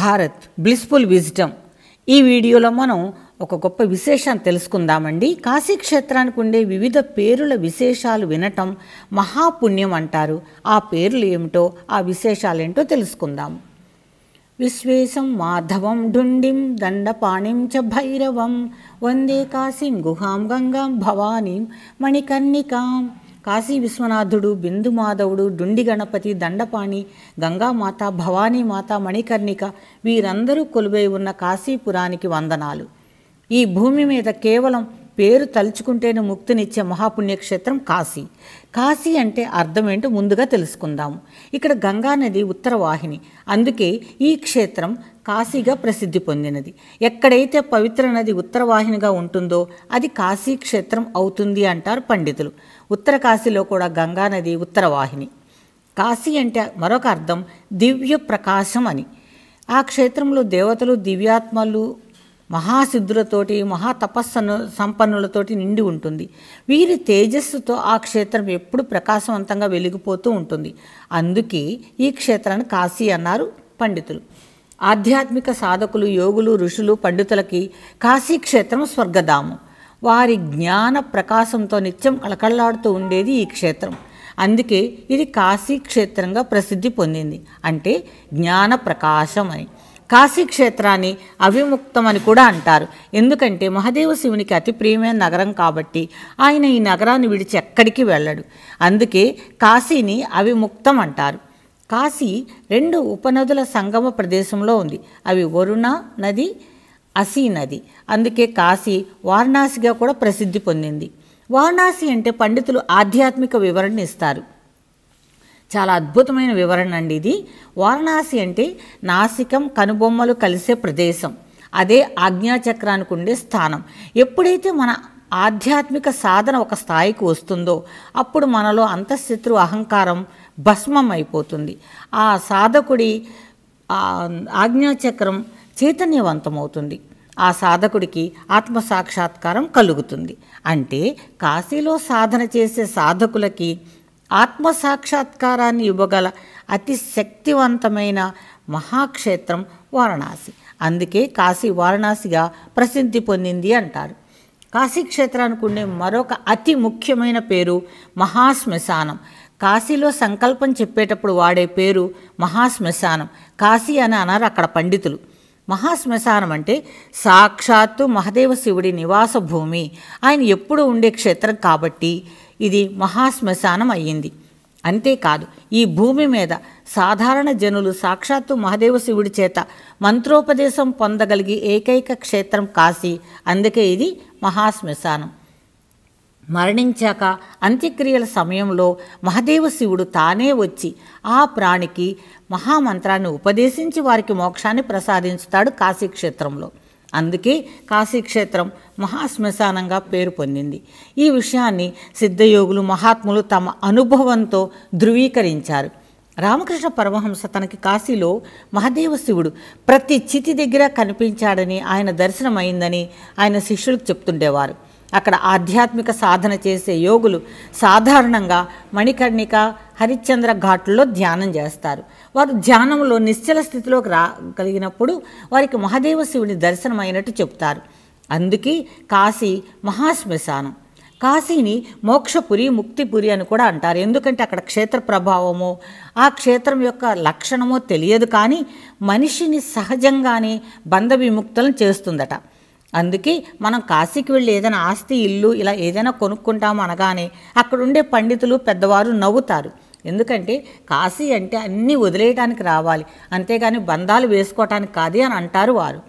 Bharat blissful విజిటమ్ ఈ వీడియోలో మనం ఒక గొప్ప విశేషాన్ని తెలుసుకుందామండి కాశీక్షేత్రానికి ఉండే వివిధ పేరుల విశేషాలు వినటం మహాపుణ్యం అంటారు ఆ పేర్లు ఏమిటో ఆ విశేషాలు ఏంటో తెలుసుకుందాం విశ్వేశం మాధవం ఢుండిం దండపాణిం చ భైరవం వందే కాశీం గుహాం గంగాం భవానీం మణికర్ణికాం కాశీ విశ్వనాథుడు బిందుమాధవుడు డుండి గణపతి దండపాణి గంగామాత భవానీమాత మణికర్ణిక వీరందరూ కొలువై ఉన్న కాశీపురానికి వందనాలు ఈ భూమి మీద కేవలం పేరు తలుచుకుంటేనే ముక్తినిచ్చే మహాపుణ్యక్షేత్రం కాశీ కాశీ అంటే అర్థమేంటో ముందుగా తెలుసుకుందాము ఇక్కడ గంగానది ఉత్తర వాహిని అందుకే ఈ క్షేత్రం కాశీగా ప్రసిద్ధి పొందినది ఎక్కడైతే పవిత్ర నది ఉత్తరవాహినిగా ఉంటుందో అది కాశీ క్షేత్రం అవుతుంది అంటారు పండితులు ఉత్తర కాశీలో కూడా గంగానది ఉత్తరవాహిని కాశీ అంటే మరొక అర్థం దివ్య ప్రకాశం అని ఆ క్షేత్రంలో దేవతలు దివ్యాత్మలు మహాసిద్ధులతోటి మహాతపస్సను సంపన్నులతోటి నిండి ఉంటుంది వీరి తేజస్సుతో ఆ క్షేత్రం ఎప్పుడు ప్రకాశవంతంగా వెలిగిపోతూ ఉంటుంది అందుకే ఈ క్షేత్రాన్ని కాశీ అన్నారు పండితులు ఆధ్యాత్మిక సాధకులు యోగులు ఋషులు పండితులకి కాశీ క్షేత్రం స్వర్గధామం వారి జ్ఞాన ప్రకాశంతో నిత్యం కళకళలాడుతూ ఉండేది ఈ క్షేత్రం అందుకే ఇది కాశీ క్షేత్రంగా ప్రసిద్ధి పొందింది అంటే జ్ఞాన ప్రకాశం అని కాశీక్షేత్రాన్ని అవిముక్తం అని కూడా అంటారు ఎందుకంటే మహదేవ శివునికి అతి ప్రియమైన నగరం కాబట్టి ఆయన ఈ నగరాన్ని విడిచి ఎక్కడికి వెళ్ళడు అందుకే కాశీని అవిముక్తం అంటారు కాశీ రెండు ఉపనదుల సంగమ ప్రదేశంలో ఉంది అవి వరుణ నది అసీ నది అందుకే కాశీ వారణాసిగా కూడా ప్రసిద్ధి పొందింది వారణాసి అంటే పండితులు ఆధ్యాత్మిక వివరణ ఇస్తారు చాలా అద్భుతమైన వివరణ అండి ఇది వారణాసి అంటే నాసికం కనుబొమ్మలు కలిసే ప్రదేశం అదే ఆజ్ఞాచక్రానికి ఉండే స్థానం ఎప్పుడైతే మన ఆధ్యాత్మిక సాధన ఒక స్థాయికి వస్తుందో అప్పుడు మనలో అంతఃశత్రు అహంకారం భస్మం అయిపోతుంది ఆ సాధకుడి ఆజ్ఞాచక్రం చైతన్యవంతమవుతుంది ఆ సాధకుడికి ఆత్మసాక్షాత్కారం కలుగుతుంది అంటే కాశీలో సాధన చేసే సాధకులకి ఆత్మసాక్షాత్కారాన్ని ఇవ్వగల అతి శక్తివంతమైన మహాక్షేత్రం వారణాసి అందుకే కాశీ వారణాసిగా ప్రసిద్ధి పొందింది అంటారు కాశీక్షేత్రానికి ఉండే మరొక అతి ముఖ్యమైన పేరు మహాశ్మశానం కాశీలో సంకల్పం చెప్పేటప్పుడు వాడే పేరు మహాశ్మశానం కాశీ అని అన్నారు అక్కడ పండితులు మహాశ్మశానం అంటే సాక్షాత్తు మహదేవ శివుడి నివాస భూమి ఆయన ఎప్పుడు ఉండే క్షేత్రం కాబట్టి ఇది మహాశ్మశానం అయ్యింది అంతేకాదు ఈ భూమి మీద సాధారణ జనులు సాక్షాత్తు మహదేవ శివుడి చేత మంత్రోపదేశం పొందగలిగే ఏకైక క్షేత్రం కాశీ అందుకే ఇది మహాశ్మశానం మరణించాక అంత్యక్రియల సమయంలో మహదేవ శివుడు తానే వచ్చి ఆ ప్రాణికి మహామంత్రాన్ని ఉపదేశించి వారికి మోక్షాన్ని ప్రసాదించుతాడు కాశీక్షేత్రంలో అందుకే కాశీక్షేత్రం మహాశ్మశానంగా పేరు పొందింది ఈ విషయాన్ని సిద్ధయోగులు మహాత్ములు తమ అనుభవంతో ధృవీకరించారు రామకృష్ణ పరమహంస తనకి కాశీలో మహాదేవ శివుడు ప్రతి చితి దగ్గర కనిపించాడని ఆయన దర్శనమైందని ఆయన శిష్యులకు చెప్తుండేవారు అక్కడ ఆధ్యాత్మిక సాధన చేసే యోగులు సాధారణంగా మణికర్ణిక హరిశ్చంద్ర ఘాట్లో ధ్యానం చేస్తారు వారు ధ్యానంలో నిశ్చల స్థితిలోకి రాగలిగినప్పుడు వారికి మహాదేవ శివుని దర్శనమైనట్టు చెప్తారు అందుకే కాశీ మహాశ్మశానం కాశీని మోక్షపురి ముక్తిపురి అని కూడా అంటారు ఎందుకంటే అక్కడ క్షేత్ర ప్రభావమో ఆ క్షేత్రం యొక్క లక్షణమో తెలియదు కానీ మనిషిని సహజంగానే బంధ విముక్తులను చేస్తుందట అందుకే మనం కాశీకి వెళ్ళి ఏదైనా ఆస్తి ఇల్లు ఇలా ఏదైనా కొనుక్కుంటాం అనగానే అక్కడుండే పండితులు పెద్దవారు నవ్వుతారు ఎందుకంటే కాశీ అంటే అన్నీ వదిలేయడానికి రావాలి అంతేగాని బంధాలు వేసుకోవటానికి కాదే అని అంటారు వారు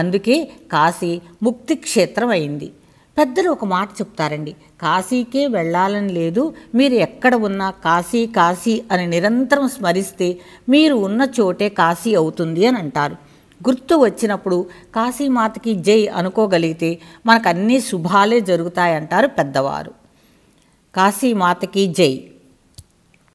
అందుకే కాశీ ముక్తి క్షేత్రం అయింది పెద్దలు ఒక మాట చెప్తారండి కాశీకే వెళ్ళాలని లేదు మీరు ఎక్కడ ఉన్నా కాశీ కాశీ అని నిరంతరం స్మరిస్తే మీరు ఉన్న చోటే కాశీ అవుతుంది అని అంటారు గుర్తు వచ్చినప్పుడు కాశీమాతకి జై అనుకోగలిగితే మనకు అన్ని శుభాలే జరుగుతాయంటారు పెద్దవారు కాశీమాతకి జై